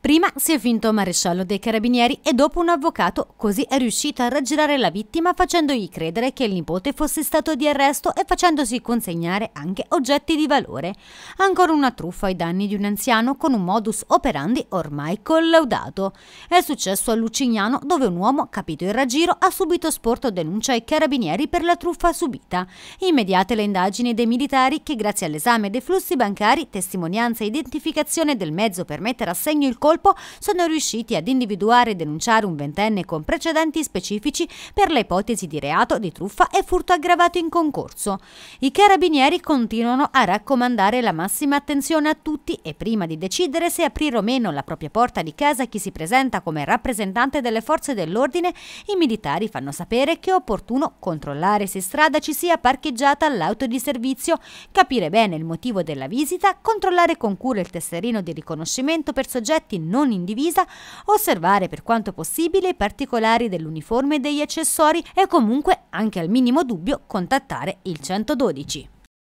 Prima si è finto maresciallo dei carabinieri e dopo un avvocato, così è riuscito a raggirare la vittima facendogli credere che il nipote fosse stato di arresto e facendosi consegnare anche oggetti di valore. Ancora una truffa ai danni di un anziano con un modus operandi ormai collaudato. È successo a Lucignano dove un uomo, capito il raggiro, ha subito sporto denuncia ai carabinieri per la truffa subita. Immediate le indagini dei militari che grazie all'esame dei flussi bancari, testimonianza e identificazione del mezzo per mettere a segno il colpo colpo, sono riusciti ad individuare e denunciare un ventenne con precedenti specifici per le ipotesi di reato di truffa e furto aggravato in concorso. I carabinieri continuano a raccomandare la massima attenzione a tutti e prima di decidere se aprire o meno la propria porta di casa a chi si presenta come rappresentante delle forze dell'ordine, i militari fanno sapere che è opportuno controllare se strada ci sia parcheggiata l'auto di servizio, capire bene il motivo della visita, controllare con cura il tesserino di riconoscimento per soggetti non in divisa, osservare per quanto possibile i particolari dell'uniforme e degli accessori e comunque, anche al minimo dubbio, contattare il 112.